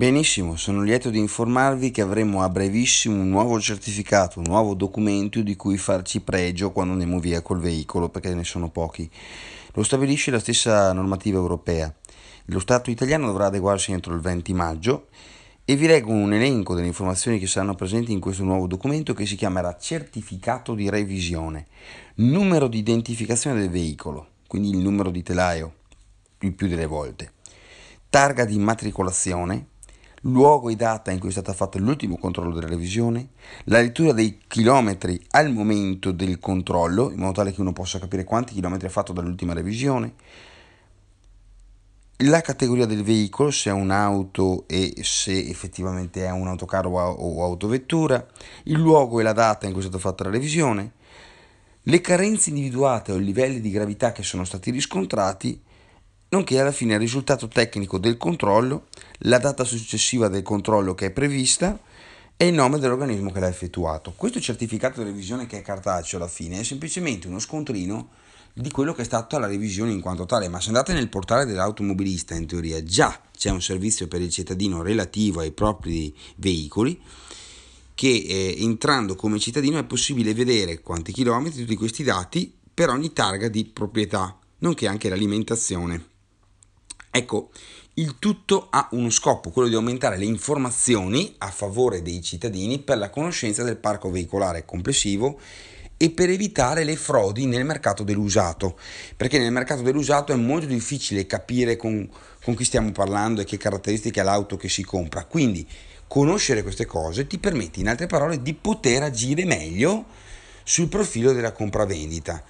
Benissimo, sono lieto di informarvi che avremo a brevissimo un nuovo certificato, un nuovo documento di cui farci pregio quando andiamo via col veicolo, perché ne sono pochi. Lo stabilisce la stessa normativa europea. Lo Stato italiano dovrà adeguarsi entro il 20 maggio e vi leggo un elenco delle informazioni che saranno presenti in questo nuovo documento che si chiamerà certificato di revisione, numero di identificazione del veicolo, quindi il numero di telaio, il più delle volte, targa di immatricolazione, luogo e data in cui è stato fatto l'ultimo controllo della revisione, la lettura dei chilometri al momento del controllo, in modo tale che uno possa capire quanti chilometri ha fatto dall'ultima revisione, la categoria del veicolo, se è un'auto e se effettivamente è un autocarro o autovettura, il luogo e la data in cui è stata fatta la revisione, le carenze individuate o i livelli di gravità che sono stati riscontrati nonché alla fine il risultato tecnico del controllo, la data successiva del controllo che è prevista e il nome dell'organismo che l'ha effettuato. Questo certificato di revisione che è cartaceo alla fine è semplicemente uno scontrino di quello che è stata la revisione in quanto tale, ma se andate nel portale dell'automobilista in teoria già c'è un servizio per il cittadino relativo ai propri veicoli che eh, entrando come cittadino è possibile vedere quanti chilometri, tutti questi dati per ogni targa di proprietà, nonché anche l'alimentazione. Ecco, il tutto ha uno scopo, quello di aumentare le informazioni a favore dei cittadini per la conoscenza del parco veicolare complessivo e per evitare le frodi nel mercato dell'usato, perché nel mercato dell'usato è molto difficile capire con, con chi stiamo parlando e che caratteristiche ha l'auto che si compra. Quindi conoscere queste cose ti permette, in altre parole, di poter agire meglio sul profilo della compravendita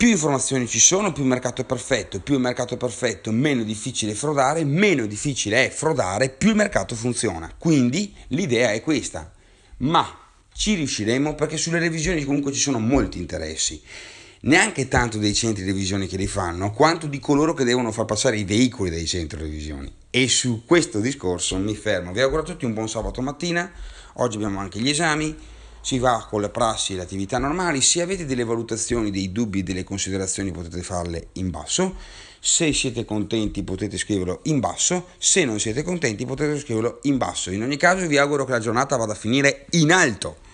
più informazioni ci sono, più il mercato è perfetto, più il mercato è perfetto, meno difficile frodare, meno difficile è frodare, più il mercato funziona. Quindi l'idea è questa, ma ci riusciremo perché sulle revisioni comunque ci sono molti interessi. Neanche tanto dei centri revisioni che li fanno, quanto di coloro che devono far passare i veicoli dai centri revisioni. E su questo discorso mi fermo. Vi auguro a tutti un buon sabato mattina. Oggi abbiamo anche gli esami si va con la prassi e le attività normali, se avete delle valutazioni, dei dubbi, delle considerazioni potete farle in basso, se siete contenti potete scriverlo in basso, se non siete contenti potete scriverlo in basso, in ogni caso vi auguro che la giornata vada a finire in alto.